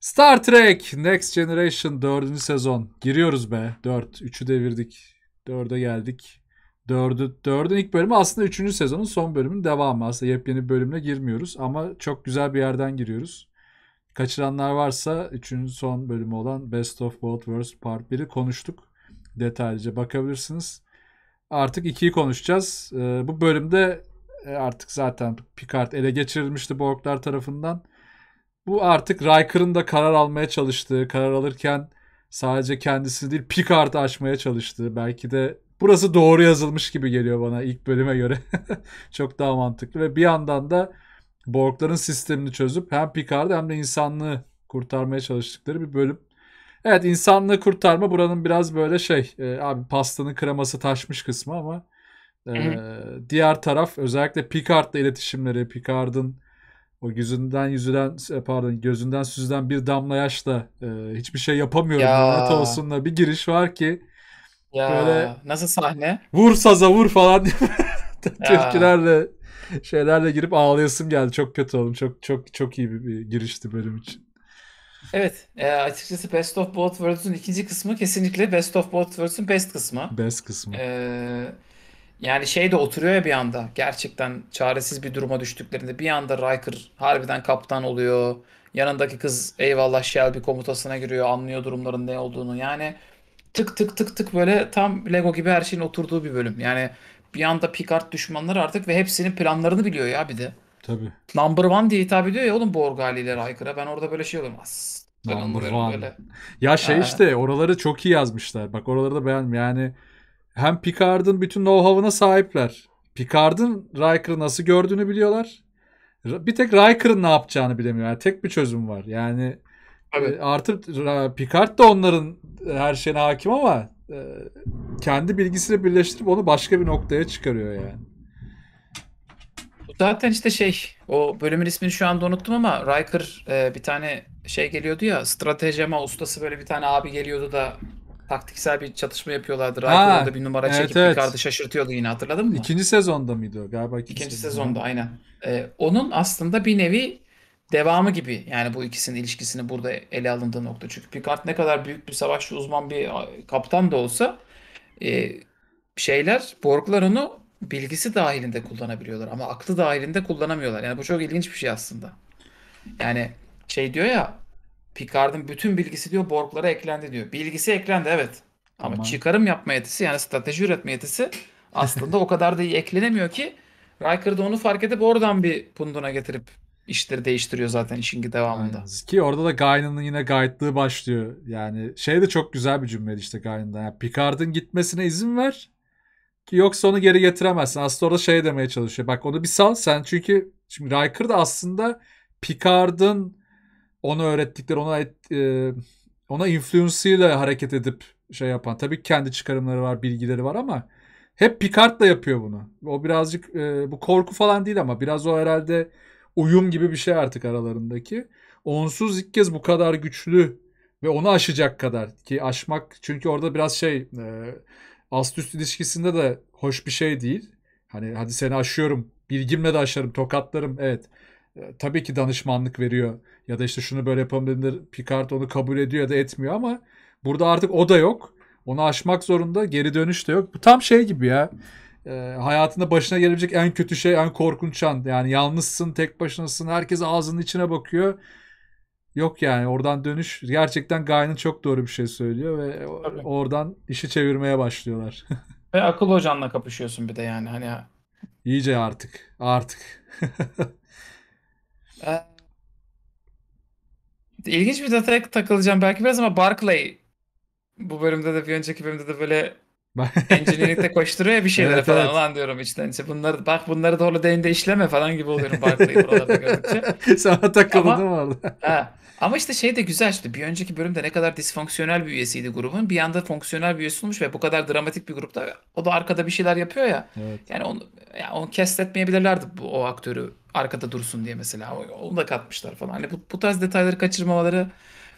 Star Trek Next Generation 4. sezon. Giriyoruz be. 4. 3'ü devirdik. 4'e geldik. 4'ü, 4'ün ilk bölümü aslında 3. sezonun son bölümünün devamı. Aslında yepyeni bir bölümle girmiyoruz ama çok güzel bir yerden giriyoruz. Kaçıranlar varsa 3. son bölümü olan Best of Both Worlds Part 1'i konuştuk. Detaylıca bakabilirsiniz. Artık 2'yi konuşacağız. Ee, bu bölümde e, artık zaten Picard ele geçirilmişti Borglar tarafından. Bu artık Riker'ın da karar almaya çalıştığı, karar alırken sadece kendisini değil Picard'ı aşmaya çalıştığı belki de burası doğru yazılmış gibi geliyor bana ilk bölüme göre. Çok daha mantıklı ve bir yandan da Borg'ların sistemini çözüp hem Picard'ı hem de insanlığı kurtarmaya çalıştıkları bir bölüm. Evet insanlığı kurtarma buranın biraz böyle şey e, abi pastanın kreması taşmış kısmı ama e, diğer taraf özellikle Picard'la iletişimleri, Picard'ın o yüzünden yüzülen e, pardon gözünden süzülen bir damla yaşla e, hiçbir şey yapamıyorum. Ya. olsunla bir giriş var ki. Ya. Böyle nasıl sahne? Vur saza vur falan türkülerle şeylerle girip ağlayasım geldi. Çok kötü oğlum. Çok çok çok iyi bir, bir girişti bölüm için. Evet. E, açıkçası Best of Both Worlds'un ikinci kısmı kesinlikle Best of Both Worlds'un best kısmı. Best kısmı. Eee yani şey de oturuyor ya bir anda. Gerçekten çaresiz bir duruma düştüklerinde bir anda Riker harbiden kaptan oluyor. Yanındaki kız eyvallah Shelby komutasına giriyor. Anlıyor durumların ne olduğunu. Yani tık tık tık tık böyle tam Lego gibi her şeyin oturduğu bir bölüm. Yani bir anda Picard düşmanları artık ve hepsinin planlarını biliyor ya bir de. Tabii. Number one diye hitap ediyor ya oğlum Borg haliyle Riker'a. Ben orada böyle şey oluyorum. Number one. Böyle. Ya şey işte oraları çok iyi yazmışlar. Bak oraları da beğendim. Yani hem Picard'ın bütün know-how'ına sahipler. Picard'ın Riker'ı nasıl gördüğünü biliyorlar. Bir tek Riker'ın ne yapacağını bilemiyor. Yani tek bir çözüm var. Yani evet. E, artık Picard da onların e, her şeyine hakim ama e, kendi bilgisiyle birleştirip onu başka bir noktaya çıkarıyor yani. Zaten işte şey o bölümün ismini şu anda unuttum ama Riker bir tane şey geliyordu ya stratejema ustası böyle bir tane abi geliyordu da taktiksel bir çatışma yapıyorlardı. Ha, orada bir numara evet, çekip evet. Picard'ı şaşırtıyordu yine hatırladın mı? İkinci sezonda mıydı o galiba? İkinci, ikinci sezonda, sezonda aynen. Ee, onun aslında bir nevi devamı gibi yani bu ikisinin ilişkisini burada ele alındığı nokta. Çünkü Picard ne kadar büyük bir savaşçı uzman bir kaptan da olsa e, şeyler Borglar onu bilgisi dahilinde kullanabiliyorlar ama aklı dahilinde kullanamıyorlar. Yani bu çok ilginç bir şey aslında. Yani şey diyor ya Picard'ın bütün bilgisi diyor Borg'lara eklendi diyor. Bilgisi eklendi evet. Ama Aman. çıkarım yapma yetisi yani strateji üretme yetisi aslında o kadar da iyi eklenemiyor ki Riker de onu fark edip oradan bir punduna getirip işleri değiştiriyor zaten işin devamında. Aynen. Ki orada da Guinan'ın yine gayetliği başlıyor. Yani şey de çok güzel bir cümleydi işte Guinan'dan. Yani Picard'ın gitmesine izin ver ki yoksa onu geri getiremezsin. Aslında orada şey demeye çalışıyor. Bak onu bir sal sen çünkü şimdi Riker de aslında Picard'ın ona öğrettikleri, ona e, ona influence'ıyla hareket edip şey yapan. Tabii kendi çıkarımları var, bilgileri var ama hep Picard da yapıyor bunu. O birazcık e, bu korku falan değil ama biraz o herhalde uyum gibi bir şey artık aralarındaki. Onsuz ilk kez bu kadar güçlü ve onu aşacak kadar ki aşmak çünkü orada biraz şey e, ast üst ilişkisinde de hoş bir şey değil. Hani hadi seni aşıyorum. Bilgimle de aşarım, tokatlarım. Evet. E, tabii ki danışmanlık veriyor ya da işte şunu böyle yapalım Picard onu kabul ediyor ya da etmiyor ama burada artık o da yok. Onu aşmak zorunda geri dönüş de yok. Bu tam şey gibi ya. E, hayatında başına gelebilecek en kötü şey, en korkunç an. Yani yalnızsın, tek başınasın, herkes ağzının içine bakıyor. Yok yani oradan dönüş. Gerçekten Guy'nin çok doğru bir şey söylüyor ve Tabii. oradan işi çevirmeye başlıyorlar. ve akıl hocanla kapışıyorsun bir de yani hani. İyice artık. Artık. Ee, ilginç bir detaya takılacağım belki biraz ama Barclay bu bölümde de bir önceki bölümde de böyle engineering'de koşturuyor ya bir şeyler evet, falan evet. lan diyorum içten hani içe. Bunları bak bunları da holiday'inde işleme falan gibi oluyorum Barclay'i buralarda gördükçe. Sana takıldı ama, değil orada? Ama işte şey de güzel işte bir önceki bölümde ne kadar disfonksiyonel bir üyesiydi grubun. Bir anda fonksiyonel bir üyesi olmuş ve bu kadar dramatik bir grupta o da arkada bir şeyler yapıyor ya. Evet. Yani onu, yani onu kestetmeyebilirlerdi bu, o aktörü arkada dursun diye mesela. Onu da katmışlar falan. Hani bu, bu tarz detayları kaçırmamaları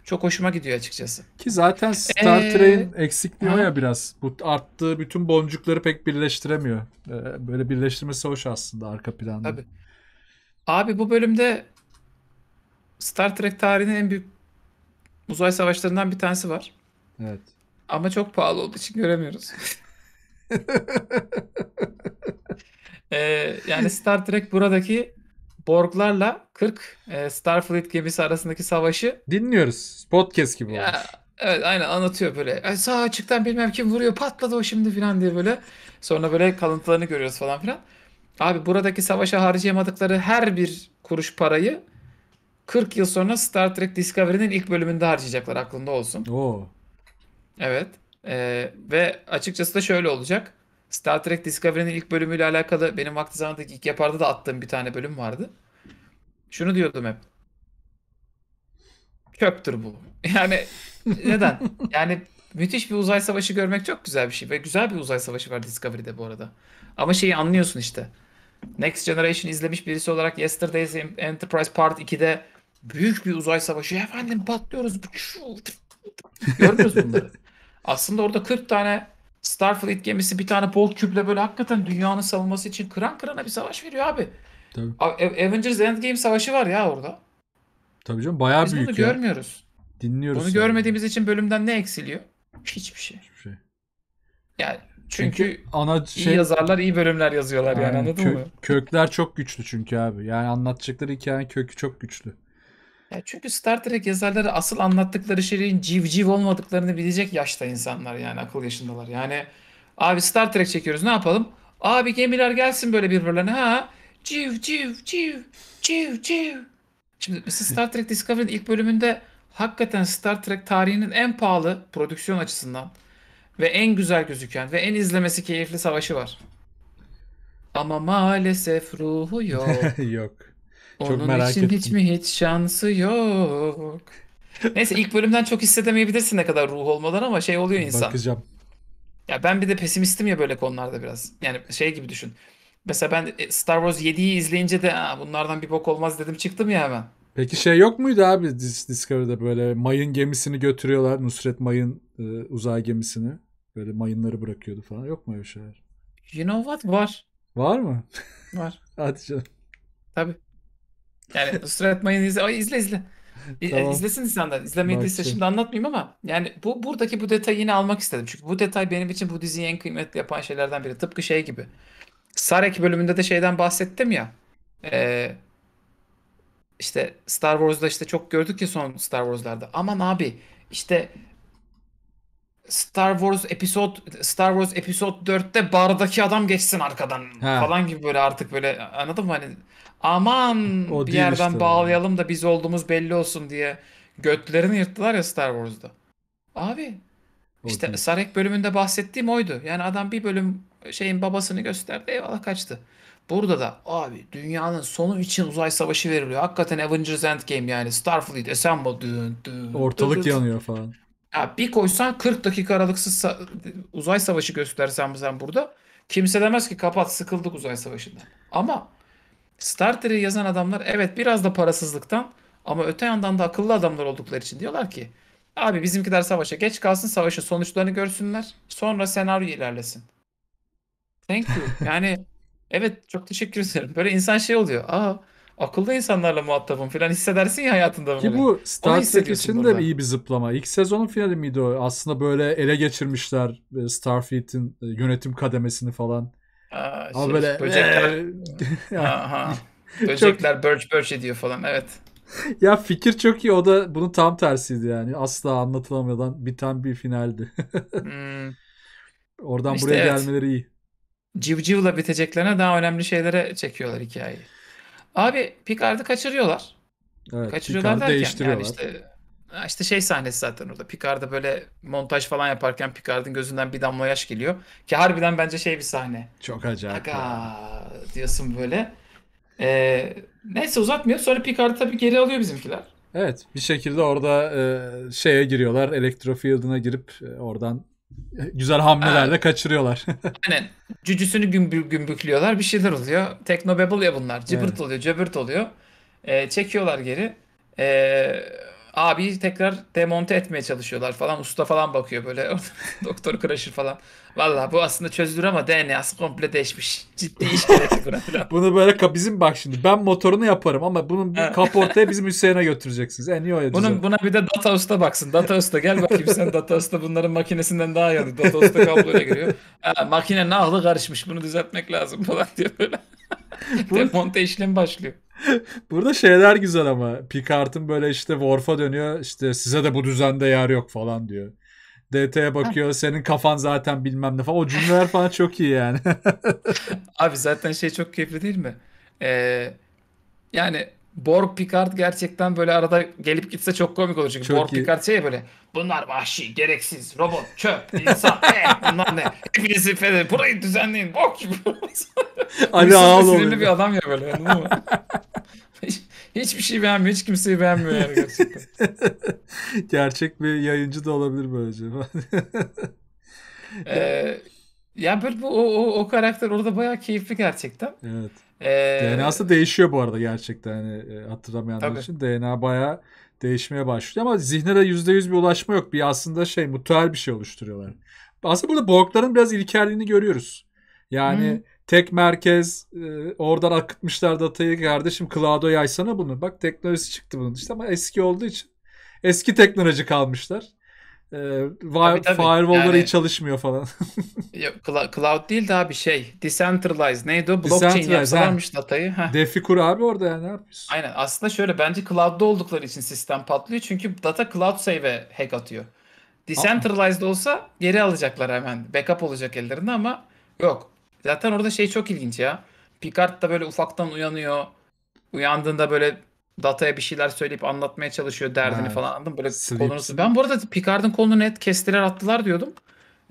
çok hoşuma gidiyor açıkçası. Ki zaten Star ee, Trek'in eksikliği o ya biraz. Bu arttığı bütün boncukları pek birleştiremiyor. Ee, böyle birleştirmesi hoş aslında arka planda. Tabii. Abi bu bölümde Star Trek tarihinin en büyük uzay savaşlarından bir tanesi var. Evet. Ama çok pahalı olduğu için göremiyoruz. ee, yani Star Trek buradaki Borglarla 40 e, Starfleet gemisi arasındaki savaşı dinliyoruz. Podcast gibi Ya, evet aynen anlatıyor böyle. E, sağ açıktan bilmem kim vuruyor patladı o şimdi filan diye böyle. Sonra böyle kalıntılarını görüyoruz falan filan. Abi buradaki savaşa harcayamadıkları her bir kuruş parayı 40 yıl sonra Star Trek Discovery'nin ilk bölümünde harcayacaklar aklında olsun. Oo. Evet. Ee, ve açıkçası da şöyle olacak. Star Trek Discovery'nin ilk bölümüyle alakalı benim vakti zamanındaki ilk yaparda da attığım bir tane bölüm vardı. Şunu diyordum hep. Çöptür bu. Yani neden? Yani müthiş bir uzay savaşı görmek çok güzel bir şey. Ve güzel bir uzay savaşı var Discovery'de bu arada. Ama şeyi anlıyorsun işte. Next Generation izlemiş birisi olarak Yesterday's Enterprise Part 2'de büyük bir uzay savaşı. Efendim patlıyoruz. Görmüyoruz bunları. Aslında orada 40 tane Starfleet gemisi bir tane bolt küple böyle hakikaten dünyanın savunması için kıran kırana bir savaş veriyor abi. Tabii. Avengers Endgame savaşı var ya orada. Tabii canım bayağı Biz büyük bunu ya. görmüyoruz. Dinliyoruz. Bunu yani. görmediğimiz için bölümden ne eksiliyor? Hiçbir şey. Hiçbir şey. Yani çünkü, çünkü ana şey, iyi yazarlar iyi bölümler yazıyorlar yani, yani anladın kö- mı? Kökler çok güçlü çünkü abi. Yani anlatacakları hikayenin kökü çok güçlü. Ya çünkü Star Trek yazarları asıl anlattıkları şeyin civciv olmadıklarını bilecek yaşta insanlar yani akıl yaşındalar. Yani abi Star Trek çekiyoruz ne yapalım? Abi gemiler gelsin böyle birbirlerine ha civ civ civ civ civ. Şimdi mesela Star Trek Discovery'nin ilk bölümünde hakikaten Star Trek tarihinin en pahalı prodüksiyon açısından ve en güzel gözüken ve en izlemesi keyifli savaşı var. Ama maalesef ruhu yok. yok. Onun merak için ettim. hiç mi hiç şansı yok. Neyse ilk bölümden çok hissedemeyebilirsin ne kadar ruh olmadan ama şey oluyor insan. Bakacağım. Ya ben bir de pesimistim ya böyle konularda biraz. Yani şey gibi düşün. Mesela ben e, Star Wars 7'yi izleyince de bunlardan bir bok olmaz dedim çıktım ya hemen. Peki şey yok muydu abi Discovery'de böyle mayın gemisini götürüyorlar. Nusret mayın e, uzay gemisini. Böyle mayınları bırakıyordu falan. Yok mu öyle şeyler? You know what? Var. Var mı? Var. Hadi canım. Tabii. Yani ısrar etmeyin izle. Ay izle izle. İ- e, e, Tamam. İzlesin insanlar. İzlemediyse şimdi anlatmayayım ama yani bu buradaki bu detayı yine almak istedim. Çünkü bu detay benim için bu diziyi en kıymetli yapan şeylerden biri. Tıpkı şey gibi. Sarek bölümünde de şeyden bahsettim ya. Ee, işte Star Wars'da işte çok gördük ya son Star Wars'larda. Aman abi işte Star Wars episode Star Wars episode 4'te bardaki adam geçsin arkadan ha. falan gibi böyle artık böyle anladın mı hani aman o bir yerden işte bağlayalım da biz olduğumuz belli olsun diye götlerini yırttılar ya Star Wars'da. Abi işte değil. Sarek bölümünde bahsettiğim oydu. Yani adam bir bölüm şeyin babasını gösterdi eyvallah kaçtı. Burada da abi dünyanın sonu için uzay savaşı veriliyor. Hakikaten Avengers Endgame yani Starfleet Assemble. Dün, Ortalık yanıyor falan. Ya bir koysan 40 dakika aralıksız sa- uzay savaşı göstersen sen burada kimse demez ki kapat sıkıldık uzay savaşından. Ama Star Trek'i yazan adamlar evet biraz da parasızlıktan ama öte yandan da akıllı adamlar oldukları için diyorlar ki abi bizimkiler savaşa geç kalsın savaşın sonuçlarını görsünler sonra senaryo ilerlesin. Thank you. Yani evet çok teşekkür ederim. Böyle insan şey oluyor. Aa akıllı insanlarla muhatabım falan hissedersin ya hayatında böyle. Ki bu Star Trek için de iyi bir zıplama. İlk sezonun finali miydi o? Aslında böyle ele geçirmişler e, Starfleet'in e, yönetim kademesini falan. Aa, Ama şey, böyle böcekler. Ee... Aha. Böcekler börç börç ediyor falan evet. ya fikir çok iyi o da bunun tam tersiydi yani. Asla anlatılamadan biten bir finaldi. hmm. Oradan işte buraya evet. gelmeleri iyi. Civcivla biteceklerine daha önemli şeylere çekiyorlar hikayeyi. Abi Picard'ı kaçırıyorlar. Evet, Kaçırıyorlar Picard'ı derken yani işte işte şey sahnesi zaten orada. Picard'da böyle montaj falan yaparken Picard'ın gözünden bir damla yaş geliyor. Ki harbiden bence şey bir sahne. Çok acayip. Aga diyorsun böyle. Ee, neyse uzatmıyor. Sonra Picard'ı tabii geri alıyor bizimkiler. Evet bir şekilde orada e, şeye giriyorlar. Elektrofield'ına girip e, oradan güzel hamlelerle Aa, ee, kaçırıyorlar. Aynen. Cücüsünü gümbül gümbüklüyorlar. Bir şeyler oluyor. Teknobabble ya bunlar. Cıbırt evet. oluyor, cöbürt oluyor. E, çekiyorlar geri. E, Abi tekrar demonte etmeye çalışıyorlar falan. Usta falan bakıyor böyle. Doktor Crusher falan. Valla bu aslında çözülür ama DNA'sı komple değişmiş. Ciddi iş gerekli buna falan. Bunu böyle ka- bizim bak şimdi ben motorunu yaparım ama bunun bir kaportaya bizim Hüseyin'e götüreceksiniz. En iyi öyle Bunun, buna bir de Data Usta baksın. Data Usta gel bakayım sen Data Usta bunların makinesinden daha iyi. Data Usta kabloya giriyor. Ha, makine nahlı karışmış bunu düzeltmek lazım falan diyor böyle. Demonte işlemi başlıyor. Burada şeyler güzel ama Picard'ın böyle işte Worf'a dönüyor işte size de bu düzende yer yok falan diyor. DT'ye bakıyor senin kafan zaten bilmem ne falan o cümleler falan çok iyi yani. Abi zaten şey çok keyifli değil mi? Ee, yani Borg Picard gerçekten böyle arada gelip gitse çok komik olur çünkü çok Borg iyi. Picard şey böyle Bunlar vahşi, gereksiz, robot, çöp, insan. e, bunlar ne? Hepinizi fede. Burayı düzenleyin. Bok gibi. Ali Ağal Sinirli bir adam ya böyle. Yani, hiçbir şey beğenmiyor. Hiç kimseyi beğenmiyor yani gerçekten. Gerçek bir yayıncı da olabilir böylece. ee, ya böyle bu o, o, o karakter orada bayağı keyifli gerçekten. Evet. Ee, DNA'sı değişiyor bu arada gerçekten yani e, hatırlamayanlar tabii. için. DNA bayağı değişmeye başlıyor ama zihne de %100 bir ulaşma yok. Bir aslında şey mutual bir şey oluşturuyorlar. Aslında burada Borg'ların biraz ilkelliğini görüyoruz. Yani hmm. tek merkez e, oradan akıtmışlar datayı kardeşim cloud'a yaysana bunu. Bak teknolojisi çıktı bunun işte ama eski olduğu için eski teknoloji kalmışlar. Ee, firewall'ları yani, çalışmıyor falan. yok, cloud değil daha bir şey. Decentralized neydi o? Blockchain yapsalarmış datayı. Heh. Defi kur abi orada ya ne yapıyorsun? Aynen aslında şöyle bence cloud'da oldukları için sistem patlıyor. Çünkü data cloud save'e hack atıyor. Decentralized Aa. olsa geri alacaklar hemen. Backup olacak ellerinde ama yok. Zaten orada şey çok ilginç ya. Picard da böyle ufaktan uyanıyor. Uyandığında böyle dataya bir şeyler söyleyip anlatmaya çalışıyor derdini ha, falan anladım. Böyle sleep. kolunu... Ben bu arada Picard'ın kolunu net kestiler attılar diyordum.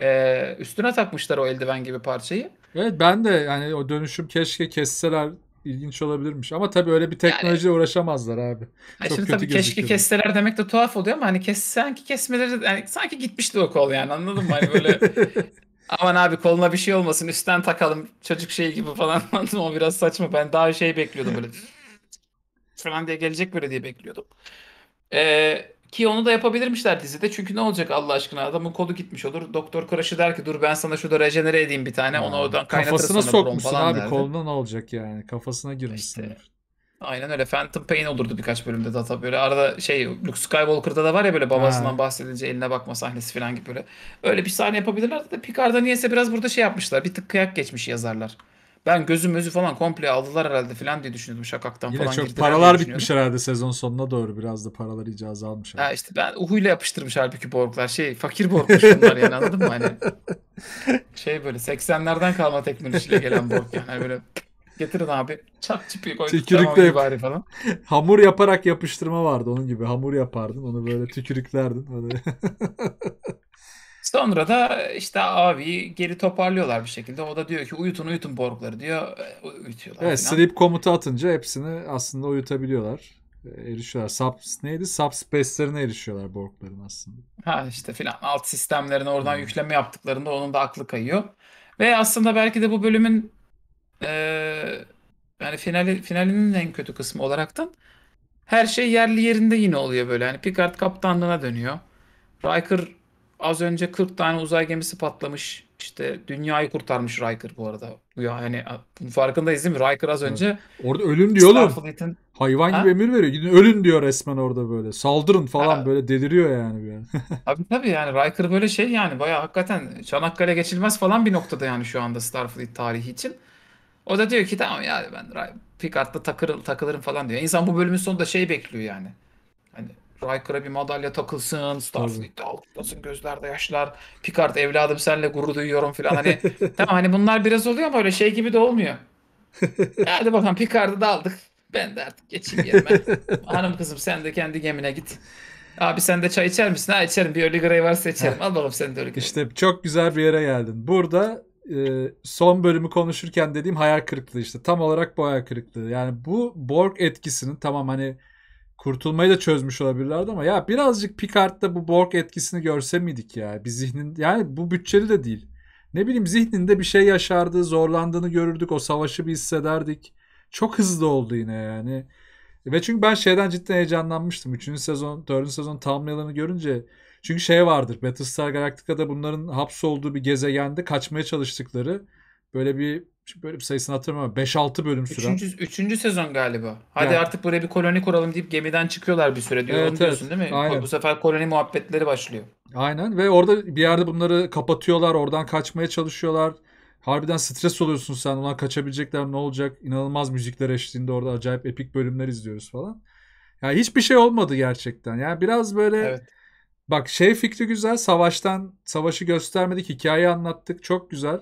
Ee, üstüne takmışlar o eldiven gibi parçayı. Evet ben de yani o dönüşüm keşke kesseler ilginç olabilirmiş. Ama tabii öyle bir teknolojiyle yani, uğraşamazlar abi. Yani Çok şimdi kötü tabii keşke kesseler demek de tuhaf oluyor ama hani kes, sanki kesmeleri yani sanki gitmişti o kol yani anladın mı? Hani böyle aman abi koluna bir şey olmasın üstten takalım çocuk şeyi gibi falan anladın mı? O biraz saçma. Ben daha şey bekliyordum böyle falan diye gelecek böyle diye bekliyordum. Ee, ki onu da yapabilirmişler dizide. Çünkü ne olacak Allah aşkına adamın kolu gitmiş olur. Doktor Crash'ı der ki dur ben sana şurada rejenere edeyim bir tane. Onu oradan kaynatır Kafasına sana sokmuşsun falan abi derdi. koluna ne olacak yani. Kafasına girmişsin. İşte. Aynen öyle. Phantom Pain olurdu birkaç bölümde de tabii. Böyle arada şey Luke Skywalker'da da var ya böyle babasından ha. bahsedince eline bakma sahnesi falan gibi böyle. Öyle bir sahne yapabilirler de Picard'a niyeyse biraz burada şey yapmışlar. Bir tık kıyak geçmiş yazarlar. Ben gözüm özü falan komple aldılar herhalde falan diye düşünüyordum. Şakaktan Yine falan çok paralar bitmiş herhalde sezon sonuna doğru biraz da paralar iyice azalmış. Ha işte ben uhuyla yapıştırmış halbuki borglar. Şey fakir borgmuş bunlar yani anladın mı? Hani şey böyle 80'lerden kalma teknolojiyle gelen borg yani hani böyle getirin abi çak çipi koy tükürükle bari falan. Hamur yaparak yapıştırma vardı onun gibi. Hamur yapardın onu böyle tükürüklerdi Böyle. Sonra da işte abi geri toparlıyorlar bir şekilde. O da diyor ki uyutun uyutun borgları diyor. E, uyutuyorlar. Evet falan. sleep komutu atınca hepsini aslında uyutabiliyorlar. E, erişiyorlar. Sub, neydi? Subspace'lerine erişiyorlar borgların aslında. Ha işte filan alt sistemlerine oradan hmm. yükleme yaptıklarında onun da aklı kayıyor. Ve aslında belki de bu bölümün e, yani finali, finalinin en kötü kısmı olaraktan her şey yerli yerinde yine oluyor böyle. Yani Picard kaptanlığına dönüyor. Riker az önce 40 tane uzay gemisi patlamış. İşte dünyayı kurtarmış Riker bu arada. Ya hani farkındayız değil mi? Riker az önce evet. orada ölün diyor Starfleet'in... oğlum. Hayvan ha? gibi emir veriyor. Gidin ölün diyor resmen orada böyle. Saldırın falan ha. böyle deliriyor yani bir an. tabii yani Riker böyle şey yani bayağı hakikaten Çanakkale geçilmez falan bir noktada yani şu anda Starfleet tarihi için. O da diyor ki tamam yani ben Picard'da takır, takılırım falan diyor. İnsan bu bölümün sonunda şey bekliyor yani. Riker'a bir madalya takılsın. Starfleet'te alkışlasın. Gözlerde yaşlar. Picard evladım senle gurur duyuyorum falan. Hani tamam hani bunlar biraz oluyor ama öyle şey gibi de olmuyor. Hadi bakalım Picard'ı da aldık. Ben de artık geçeyim yerime. Hanım kızım sen de kendi gemine git. Abi sen de çay içer misin? Ha içerim. Bir Early Grey varsa içerim. Al bakalım sen de Early Grey. İşte çok güzel bir yere geldin. Burada e, son bölümü konuşurken dediğim hayal kırıklığı işte. Tam olarak bu hayal kırıklığı. Yani bu Borg etkisinin tamam hani kurtulmayı da çözmüş olabilirlerdi ama ya birazcık Picard'da bu Borg etkisini görse ya? Bir zihnin yani bu bütçeli de değil. Ne bileyim zihninde bir şey yaşardı, zorlandığını görürdük, o savaşı bir hissederdik. Çok hızlı oldu yine yani. Ve çünkü ben şeyden cidden heyecanlanmıştım. Üçüncü sezon, dördüncü sezon thumbnail'ını görünce. Çünkü şey vardır. Battlestar Galactica'da bunların hapsolduğu bir gezegende kaçmaya çalıştıkları böyle bir Şimdi böyle bir sayısını hatırlamıyorum. 5-6 bölüm süren. Üçüncü, üçüncü sezon galiba. Hadi yani. artık buraya bir koloni kuralım deyip gemiden çıkıyorlar bir süre diyor. Evet, Onu diyorsun değil mi? Aynen. Bu sefer koloni muhabbetleri başlıyor. Aynen ve orada bir yerde bunları kapatıyorlar. Oradan kaçmaya çalışıyorlar. Harbiden stres oluyorsun sen. Ulan kaçabilecekler ne olacak? İnanılmaz müzikler eşliğinde orada acayip epik bölümler izliyoruz falan. Ya yani hiçbir şey olmadı gerçekten. Ya yani biraz böyle evet. bak şey fikri güzel. Savaştan savaşı göstermedik, hikayeyi anlattık. Çok güzel.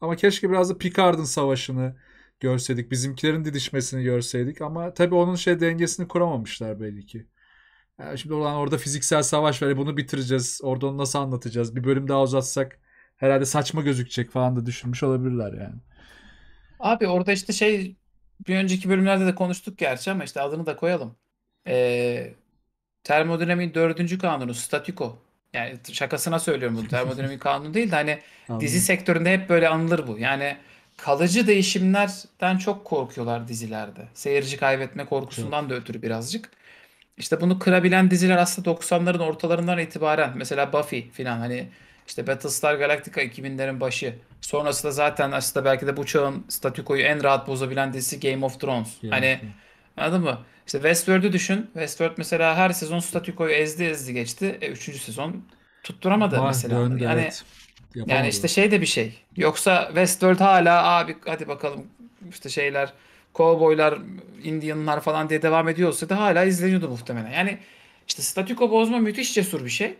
Ama keşke biraz da Picard'ın savaşını görseydik. Bizimkilerin didişmesini görseydik. Ama tabii onun şey dengesini kuramamışlar belli ki. Yani şimdi olan orada fiziksel savaş var. E bunu bitireceğiz. Orada onu nasıl anlatacağız? Bir bölüm daha uzatsak herhalde saçma gözükecek falan da düşünmüş olabilirler yani. Abi orada işte şey bir önceki bölümlerde de konuştuk gerçi ama işte adını da koyalım. Ee, termodinamiğin dördüncü kanunu statiko. Yani şakasına söylüyorum bu termodinamik kanunu değil de hani Anladım. dizi sektöründe hep böyle anılır bu. Yani kalıcı değişimlerden çok korkuyorlar dizilerde. Seyirci kaybetme korkusundan evet. da ötürü birazcık. İşte bunu kırabilen diziler aslında 90'ların ortalarından itibaren mesela Buffy falan hani işte Battlestar Galactica 2000'lerin başı. Sonrasında zaten aslında belki de bu çağın statükoyu en rahat bozabilen dizisi Game of Thrones. Yani. Hani Anladın mı? İşte Westworld'ü düşün. Westworld mesela her sezon statükoyu ezdi ezdi geçti. E, üçüncü sezon tutturamadı Vah, mesela. Döndü, yani, evet. yani işte şey de bir şey. Yoksa Westworld hala abi hadi bakalım işte şeyler kovboylar, Indianlar falan diye devam ediyorsa da hala izleniyordu muhtemelen. Yani işte statüko bozma müthiş cesur bir şey.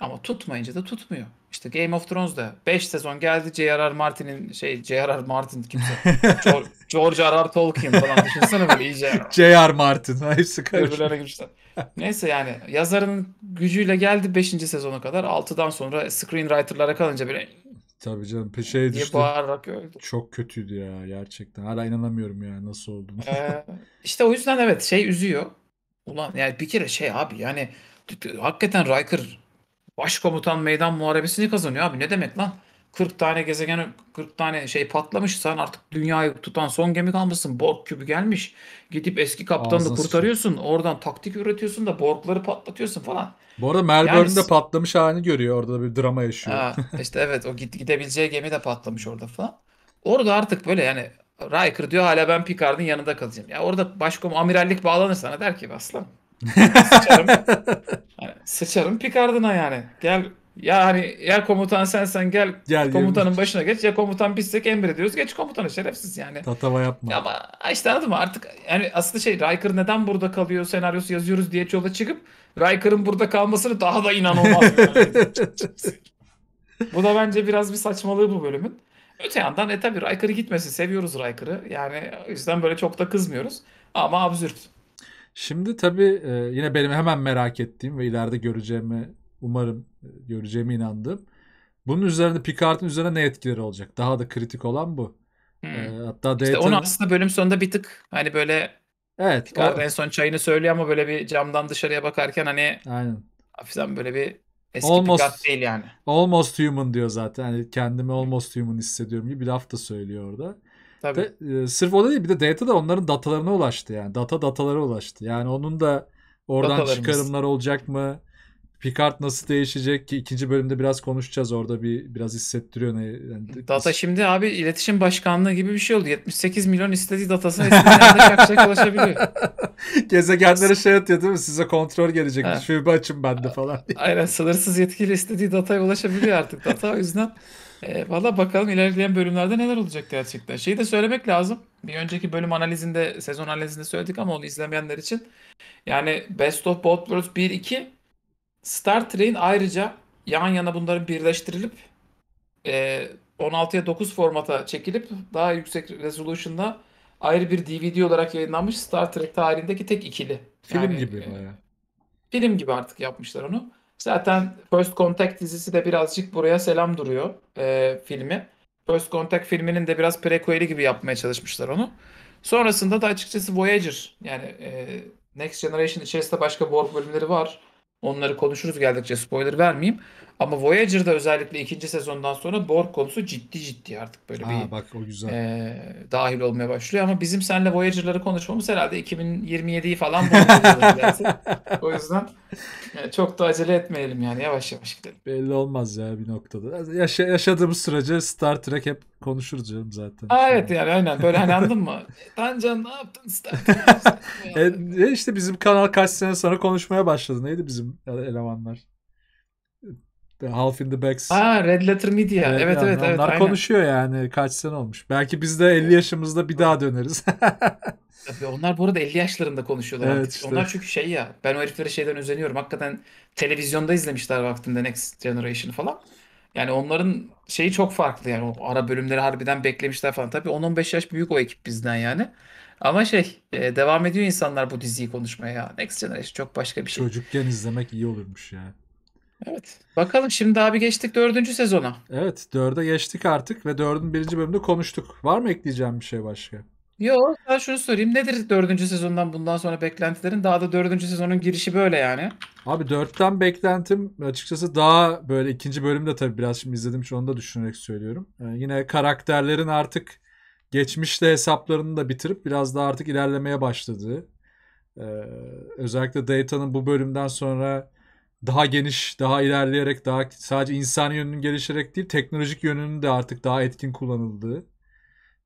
Ama tutmayınca da tutmuyor. İşte Game of Thrones'da 5 sezon geldi J.R.R. Martin'in şey J.R.R. Martin kimse. George R.R. Tolkien falan düşünsene böyle iyice. J.R. Martin. Hepsi karıştı. Neyse yani yazarın gücüyle geldi 5. sezona kadar. 6'dan sonra screenwriter'lara kalınca böyle Tabii canım peşeye düştü. bağırarak öldü. Çok kötüydü ya gerçekten. Hala inanamıyorum ya nasıl oldu. ee, işte o yüzden evet şey üzüyor. Ulan yani bir kere şey abi yani hakikaten Riker Başkomutan meydan muharebesini kazanıyor abi. Ne demek lan? 40 tane gezegen 40 tane şey patlamış. Sen artık dünyayı tutan son gemi kalmışsın. Borg kübü gelmiş. Gidip eski kaptanı da Ağzına kurtarıyorsun. Oradan taktik üretiyorsun da Borg'ları patlatıyorsun falan. Bu arada Melbourne'de Yani- patlamış halini görüyor. Orada da bir drama yaşıyor. Ha, işte evet o git, gidebileceği gemi de patlamış orada falan. Orada artık böyle yani Riker diyor hala ben Picard'ın yanında kalacağım. Ya orada başkom amirallik bağlanır sana der ki aslan. Sıçarım. Sıçarım Picard'ına yani. Gel ya hani ya komutan sensen gel, gel komutanın yemiş. başına geç ya komutan bizsek emrediyoruz geç komutanı şerefsiz yani. Tatava yapma. Ya ama işte anladın mı artık yani aslında şey Riker neden burada kalıyor senaryosu yazıyoruz diye yola çıkıp Riker'ın burada kalmasını daha da inanılmaz. yani. bu da bence biraz bir saçmalığı bu bölümün. Öte yandan e tabi Riker'ı gitmesin seviyoruz Riker'ı yani o yüzden böyle çok da kızmıyoruz ama absürt. Şimdi tabii e, yine benim hemen merak ettiğim ve ileride göreceğimi umarım e, göreceğimi inandığım. Bunun üzerinde Picard'ın üzerine ne etkileri olacak? Daha da kritik olan bu. E, hmm. hatta işte Dayton... onu aslında bölüm sonunda bir tık hani böyle Evet. Picard o... en son çayını söylüyor ama böyle bir camdan dışarıya bakarken hani Aynen. hafiften böyle bir eski almost, Picard değil yani. Almost human diyor zaten. Hani kendimi almost human hissediyorum gibi bir laf da söylüyor orada. Tabii. De, e, sırf o da değil bir de data da onların datalarına ulaştı yani. Data datalara ulaştı. Yani onun da oradan çıkarımlar olacak mı? Picard nasıl değişecek ki ikinci bölümde biraz konuşacağız orada bir biraz hissettiriyor ne. Yani, Data şimdi abi iletişim başkanlığı gibi bir şey oldu. 78 milyon istediği datasına istediğinde şak şak ulaşabiliyor. Gezegenlere şey atıyor değil mi? Size kontrol gelecek. Şube açın bende falan. Aynen sınırsız yetkiyle istediği dataya ulaşabiliyor artık data. O yüzden e, Valla bakalım ilerleyen bölümlerde neler olacak gerçekten. Şeyi de söylemek lazım. Bir önceki bölüm analizinde, sezon analizinde söyledik ama onu izlemeyenler için. Yani Best of Both Worlds 1-2 Star Trek'in ayrıca yan yana bunların birleştirilip e, 16'ya 9 formata çekilip daha yüksek resolution'da ayrı bir DVD olarak yayınlanmış Star Trek tarihindeki tek ikili. Film yani, gibi. E, film gibi artık yapmışlar onu. Zaten First Contact dizisi de birazcık buraya selam duruyor e, filmi. First Contact filminin de biraz prequel'i gibi yapmaya çalışmışlar onu. Sonrasında da açıkçası Voyager yani e, Next Generation içerisinde başka Borg bölümleri var. Onları konuşuruz geldikçe spoiler vermeyeyim. Ama Voyager'da özellikle ikinci sezondan sonra Borg konusu ciddi ciddi artık böyle ha, bir bak o güzel. E, dahil olmaya başlıyor. Ama bizim seninle Voyager'ları konuşmamız herhalde 2027'yi falan O yüzden yani çok da acele etmeyelim yani yavaş yavaş gidelim. Belli olmaz ya bir noktada. Yaşa, yaşadığımız sürece Star Trek hep konuşuruz canım zaten. Aa, evet yani aynen böyle hani anladın mı? Tancan ne yaptın Star Trek? E, e, işte bizim kanal kaç sene sonra konuşmaya başladı. Neydi bizim elemanlar? The Half in the Bags. Aa Red Letter Media. Evet evet yani evet. Onlar evet, konuşuyor aynen. yani kaç sene olmuş. Belki biz de 50 yaşımızda bir daha döneriz. onlar bu arada 50 yaşlarında konuşuyorlar evet, artık. Işte. Onlar çünkü şey ya ben o heriflere şeyden özeniyorum. Hakikaten televizyonda izlemişler vaktinde Next Generation falan. Yani onların şeyi çok farklı yani o ara bölümleri harbiden beklemişler falan. Tabii 10-15 yaş büyük o ekip bizden yani. Ama şey e, devam ediyor insanlar bu diziyi konuşmaya ya. Next Generation çok başka bir şey. Çocukken izlemek iyi olurmuş ya. Evet. Bakalım şimdi abi geçtik dördüncü sezona. Evet dörde geçtik artık ve dördün birinci bölümde konuştuk. Var mı ekleyeceğim bir şey başka? Yok ben şunu sorayım. Nedir dördüncü sezondan bundan sonra beklentilerin? Daha da dördüncü sezonun girişi böyle yani. Abi dörtten beklentim açıkçası daha böyle ikinci bölümde tabii biraz şimdi izledim şu onu da düşünerek söylüyorum. Yani ee, yine karakterlerin artık geçmişte hesaplarını da bitirip biraz daha artık ilerlemeye başladığı. Ee, özellikle Dayton'ın bu bölümden sonra daha geniş, daha ilerleyerek, daha sadece insan yönünün gelişerek değil, teknolojik yönünün de artık daha etkin kullanıldığı.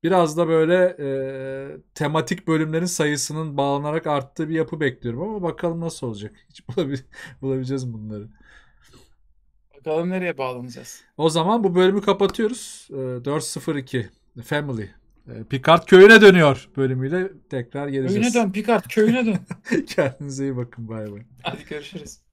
Biraz da böyle e, tematik bölümlerin sayısının bağlanarak arttığı bir yapı bekliyorum ama bakalım nasıl olacak. Hiç bulabil- bulabileceğiz bunları. Bakalım nereye bağlanacağız. O zaman bu bölümü kapatıyoruz. E, 402 Family. E, Picard köyüne dönüyor bölümüyle tekrar geleceğiz. Köyüne dön Picard köyüne dön. Kendinize iyi bakın bay bay. Hadi görüşürüz.